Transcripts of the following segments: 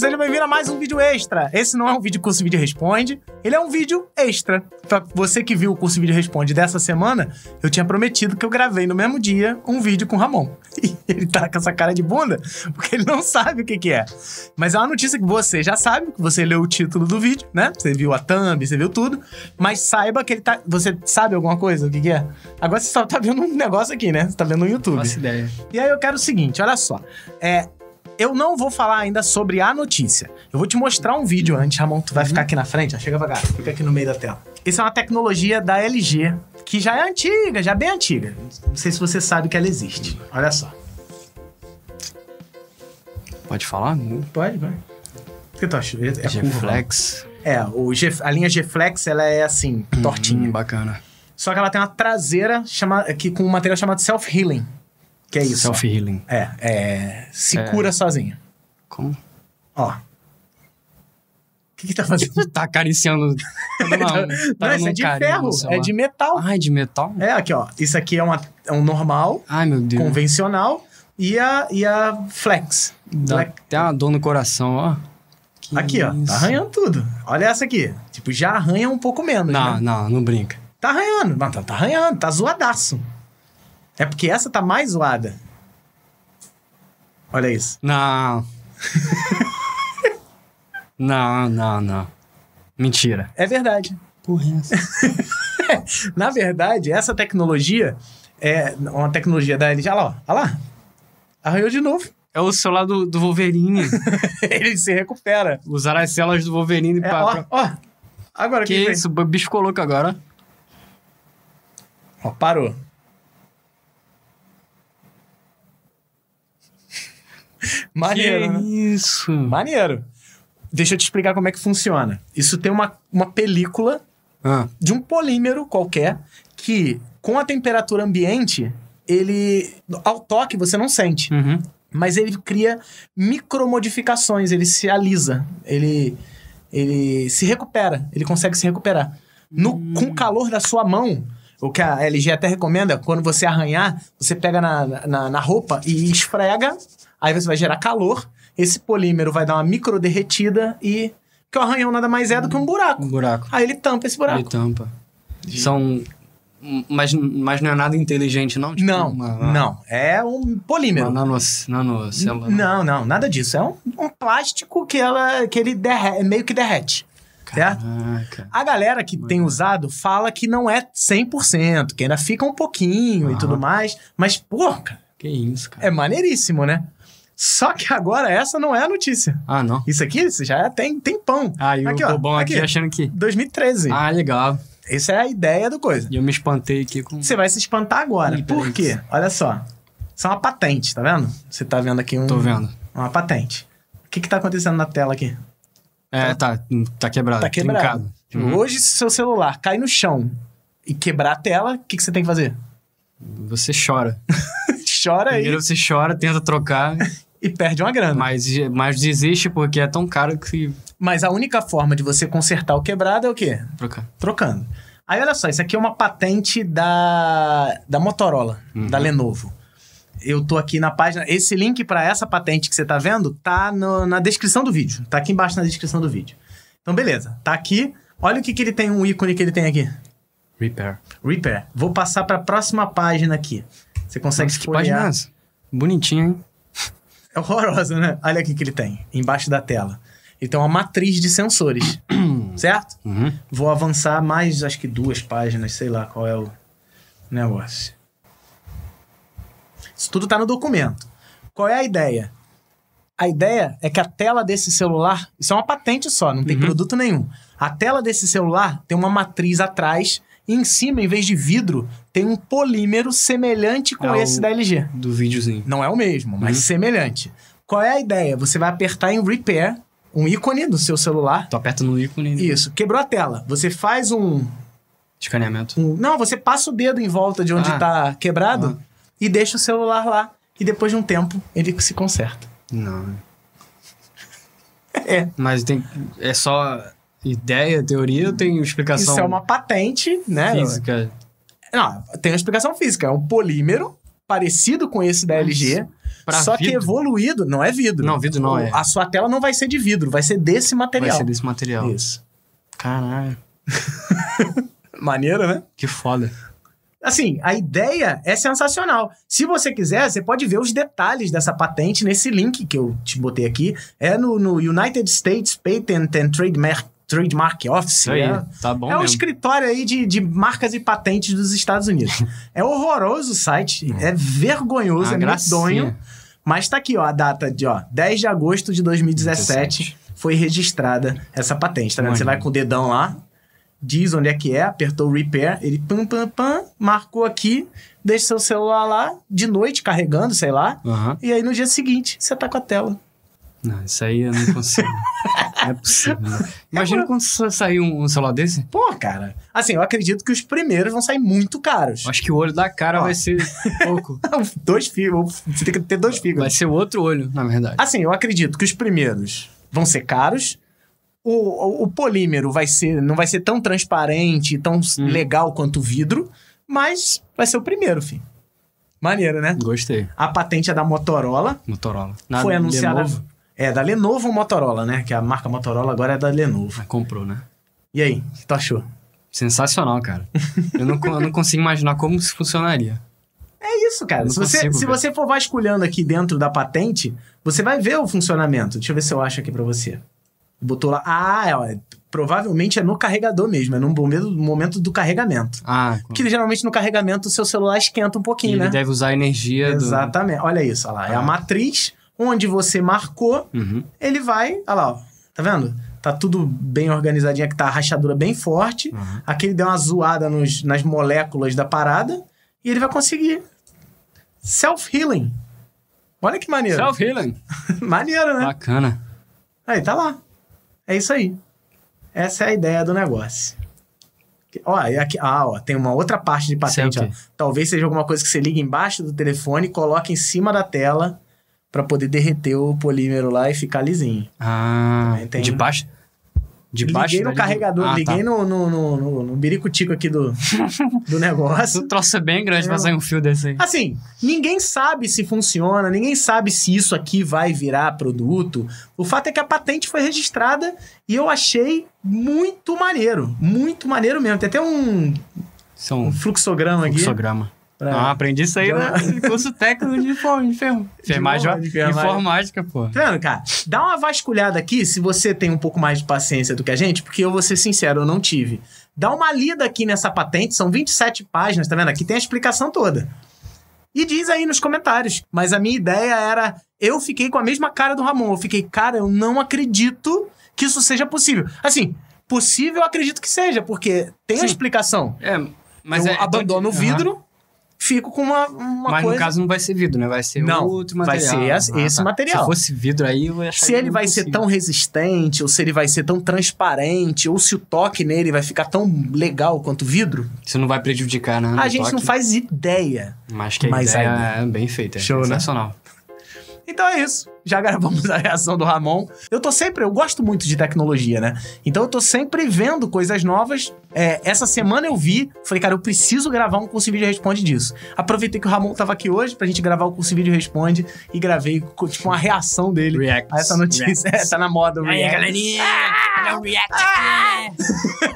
seja bem-vindo a mais um vídeo extra. Esse não é um vídeo Curso Vídeo Responde, ele é um vídeo extra. Pra você que viu o Curso Vídeo Responde dessa semana, eu tinha prometido que eu gravei no mesmo dia um vídeo com o Ramon. E ele tá com essa cara de bunda, porque ele não sabe o que que é. Mas é uma notícia que você já sabe, que você leu o título do vídeo, né? Você viu a thumb, você viu tudo. Mas saiba que ele tá... Você sabe alguma coisa? O que que é? Agora você só tá vendo um negócio aqui, né? Você tá vendo no YouTube. Nossa ideia. E aí eu quero o seguinte, olha só. É, eu não vou falar ainda sobre a notícia. Eu vou te mostrar um vídeo antes, Ramon. Tu vai uhum. ficar aqui na frente. Ó. Chega devagar. Fica aqui no meio da tela. Isso é uma tecnologia da LG, que já é antiga, já é bem antiga. Não sei se você sabe que ela existe. Olha só. Pode falar? Pode, vai. O que tu acha? É G-Flex. É, o G, a linha G-Flex, ela é assim, uhum, tortinha. Hum, bacana. Só que ela tem uma traseira chama, que, com um material chamado self-healing. Que é isso. Self-healing. É, é. Se é. cura sozinho. Como? Ó. O que, que tá fazendo? tá acariciando. Tá tá Não, isso é de carinho, ferro, é de metal. Ah, é de metal? É, aqui, ó. Isso aqui é, uma, é um normal. Ai, meu Deus. Convencional. E a, e a flex. Dá Black. uma dor no coração, ó. Que aqui, isso. ó. Tá arranhando tudo. Olha essa aqui. Tipo, já arranha um pouco menos. Não, né? não, não brinca. Tá arranhando. Não, tá, tá arranhando. Tá zoadaço. É porque essa tá mais zoada. Olha isso. Não. não, não, não. Mentira. É verdade. Porra, é essa. Na verdade, essa tecnologia é uma tecnologia da LG. Olha lá, olha lá. Arranhou de novo. É o celular do, do Wolverine. Ele se recupera. Usar as células do Wolverine é, pra, ó, ó. Agora que, que isso? O bicho ficou louco agora. Ó, parou. Maneiro, que né? Isso. Maneiro. Deixa eu te explicar como é que funciona. Isso tem uma, uma película ah. de um polímero qualquer que, com a temperatura ambiente, ele. Ao toque você não sente. Uhum. Mas ele cria micromodificações, ele se alisa, ele, ele se recupera, ele consegue se recuperar. No, hum. Com o hum. calor da sua mão, o que a LG até recomenda, quando você arranhar, você pega na, na, na roupa e esfrega Aí você vai gerar calor, esse polímero vai dar uma micro derretida e. que o arranhão nada mais é do que um buraco. Um buraco. Aí ele tampa esse buraco. Ele tampa. São. Mas, mas não é nada inteligente, não? Tipo, não, uma, uma... não. É um polímero. Uma Não, não, nada disso. É um, um plástico que, ela, que ele derre... É meio que derrete. Certo? A galera que Mano. tem usado fala que não é 100%, que ainda fica um pouquinho e tudo mais. Mas, porra, cara. Que isso, cara. É maneiríssimo, né? Só que agora essa não é a notícia. Ah, não. Isso aqui já é tem tempão. Ah, e aqui, o bobão aqui, aqui achando que. 2013. Ah, legal. Essa é a ideia do coisa. E eu me espantei aqui com. Você vai se espantar agora. Por quê? Olha só. Isso é uma patente, tá vendo? Você tá vendo aqui um. Tô vendo. É uma patente. O que que tá acontecendo na tela aqui? É, tá, tá, tá quebrado. Tá quebrado. Uhum. Hoje, se seu celular cai no chão e quebrar a tela, o que, que você tem que fazer? Você chora. chora aí. Primeiro você chora, tenta trocar. e perde uma grana. Mas, mas desiste porque é tão caro que. Mas a única forma de você consertar o quebrado é o quê? Trocar. Trocando. Aí olha só, isso aqui é uma patente da, da Motorola, uhum. da Lenovo. Eu tô aqui na página. Esse link para essa patente que você tá vendo tá no, na descrição do vídeo. Tá aqui embaixo na descrição do vídeo. Então, beleza. Tá aqui. Olha o que, que ele tem, um ícone que ele tem aqui. Repair. Repair. Vou passar para a próxima página aqui. Você consegue Nossa, Que página é essa? Bonitinho, hein? É horrorosa, né? Olha aqui que ele tem, embaixo da tela. Ele tem uma matriz de sensores, certo? Uhum. Vou avançar mais, acho que duas páginas, sei lá qual é o negócio. Isso tudo está no documento. Qual é a ideia? A ideia é que a tela desse celular, isso é uma patente só, não tem uhum. produto nenhum. A tela desse celular tem uma matriz atrás e em cima, em vez de vidro, tem um polímero semelhante com é esse da LG. Do videozinho. Não é o mesmo, mas uhum. semelhante. Qual é a ideia? Você vai apertar em Repair, um ícone do seu celular. Tu aperta no ícone. Isso. Quebrou a tela. Você faz um... Escaneamento. Um... não, você passa o dedo em volta de onde está ah. quebrado ah. e deixa o celular lá. E depois de um tempo, ele se conserta. Não. É. Mas tem, é só ideia, teoria, tem explicação. Isso é uma patente, né? Física. Não, tem uma explicação física. É um polímero parecido com esse da LG, só vidro? que evoluído. Não é vidro. Não, vidro não o, é. A sua tela não vai ser de vidro, vai ser desse material. Vai ser desse material. Isso. Caralho. Maneiro, né? Que foda. Assim, a ideia é sensacional. Se você quiser, você pode ver os detalhes dessa patente nesse link que eu te botei aqui. É no, no United States Patent and Trademark Trademark Office. Aí, é, tá bom é escritório aí de, de marcas e patentes dos Estados Unidos. é horroroso o site, hum. é vergonhoso, ah, é medonho. Mas tá aqui, ó, a data de ó, 10 de agosto de 2017 17. foi registrada essa patente, tá vendo? Você vai com o dedão lá, diz onde é que é, apertou o repair, ele pam, pam, pam, marcou aqui, deixa seu celular lá, de noite carregando, sei lá, uhum. e aí no dia seguinte você tá com a tela. Não, isso aí eu não consigo. é possível. Imagina quando sair um, um, celular desse. Pô, cara. Assim, eu acredito que os primeiros vão sair muito caros. Acho que o olho da cara Ó. vai ser pouco. dois figos. Você tem que ter dois figos. Vai ser outro olho, na verdade. Assim, eu acredito que os primeiros vão ser caros. O, o, o polímero vai ser, não vai ser tão transparente, tão hum. legal quanto o vidro, mas vai ser o primeiro, filho. Maneiro, né? Gostei. A patente é da Motorola. Motorola. Nada foi anunciada. É, da Lenovo ou Motorola, né? Que a marca Motorola agora é da Lenovo. Ah, comprou, né? E aí, o que tu achou? Sensacional, cara. eu, não, eu não consigo imaginar como isso funcionaria. É isso, cara. Se, você, se, você, for vasculhando aqui dentro da patente, você vai ver o funcionamento. Deixa eu ver se eu acho aqui para você. Botou lá. Ah, é, ó, provavelmente é no carregador mesmo, é no momento do carregamento. Ah, Porque geralmente no carregamento o seu celular esquenta um pouquinho, e né? Ele deve usar a energia. Exatamente. Do... Olha isso, olha lá. Ah. É a ah. matriz Onde você marcou, uhum. ele vai. Olha lá, ó, tá vendo? Tá tudo bem organizadinho, que tá a rachadura bem forte. Uhum. Aqui ele deu uma zoada nos, nas moléculas da parada e ele vai conseguir. Self-healing. Olha que maneiro. Self-healing. maneiro, né? Bacana. Aí, tá lá. É isso aí. Essa é a ideia do negócio. Ó, aqui, ah, ó, tem uma outra parte de patente. Ó. Talvez seja alguma coisa que você liga embaixo do telefone, coloca em cima da tela para poder derreter o polímero lá e ficar lisinho. Ah, tá tem... de baixo? De baixo liguei no né? carregador, ah, tá. liguei tá. no, no, no, no, no aqui do, do negócio. O troço é bem grande é. pra sair um fio desse aí. Assim, ninguém sabe se funciona, ninguém sabe se isso aqui vai virar produto. O fato é que a patente foi registrada e eu achei muito maneiro. Muito maneiro mesmo. Tem até um, São é um fluxograma, fluxograma. aqui. Fluxograma. Pra... Não, ah, aprendi isso aí no curso técnico de, form... enfermagem, informática, pô. Tá vendo, cara? Dá uma vasculhada aqui se você tem um pouco mais de paciência do que a gente, porque eu vou ser sincero, eu não tive. Dá uma lida aqui nessa patente, são 27 páginas, tá vendo? Aqui tem a explicação toda. E diz aí nos comentários. Mas a minha ideia era. Eu fiquei com a mesma cara do Ramon. Eu fiquei, cara, eu não acredito que isso seja possível. Assim, possível eu acredito que seja, porque tem Sim. a explicação. É, mas eu é, então, abandono o vidro. Uhum fico com uma, uma Mas coisa... no caso não vai ser vidro, né? Vai ser não, outro material. Vai ser as, ah, esse tá. material. Se fosse vidro aí, eu ia achar Se ele vai possível. ser tão resistente, ou se ele vai ser tão transparente, ou se o toque nele vai ficar tão legal quanto vidro. Isso não vai prejudicar, né? A gente toque. não faz ideia. Mas que a Mas ideia ainda. é bem feita. Show, é sensacional. Né? Então é isso. Já gravamos a reação do Ramon. Eu tô sempre, eu gosto muito de tecnologia, né? Então eu tô sempre vendo coisas novas é, essa semana eu vi, falei, cara, eu preciso gravar um curso em vídeo responde disso. Aproveitei que o Ramon tava aqui hoje pra gente gravar o curso em vídeo responde e gravei, tipo, uma reação dele a essa notícia. É, tá na moda o React. Aí, galerinha! Ah, react Ah.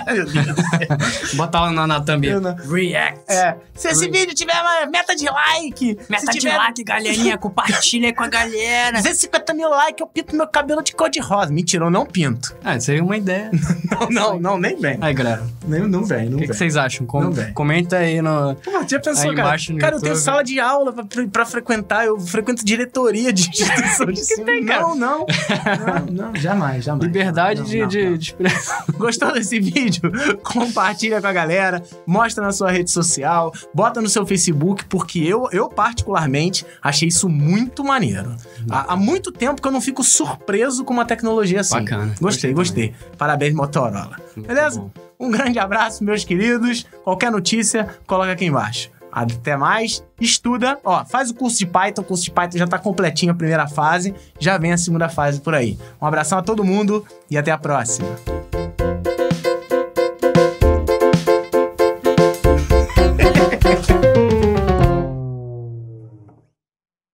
Bota lá na, na thumb. React. É. Se esse vídeo tiver uma meta de like. Meta de tiver... like, galerinha. Compartilha aí com a galera. 250 mil likes, eu pinto meu cabelo de cor de rosa. Mentira, eu não pinto. Ah, isso aí é uma ideia. não, não, não, nem vem. Aí, galera. Nem, não vem, não O que, vocês acham? Com, Comenta aí no. Pô, já pensou, aí cara? Embaixo no cara, YouTube. eu tenho sala de aula pra, pra frequentar, eu frequento diretoria de instituição de ensino. Tem, não, não, não. Não, jamais, jamais. Liberdade não, de, de, de expressão. Gostou desse vídeo? vídeo, compartilha com a galera, mostra na sua rede social, bota no seu Facebook, porque eu, eu particularmente, achei isso muito maneiro. Há, há muito tempo que eu não fico surpreso com uma tecnologia assim. Bacana. Gostei, gostei. gostei. Parabéns, Motorola. Muito Beleza? Bom. Um grande abraço, meus queridos. Qualquer notícia, coloca aqui embaixo. Até mais. Estuda, ó, faz o curso de Python. O curso de Python já está completinho a primeira fase. Já vem a segunda fase por aí. Um abração a todo mundo e até a próxima.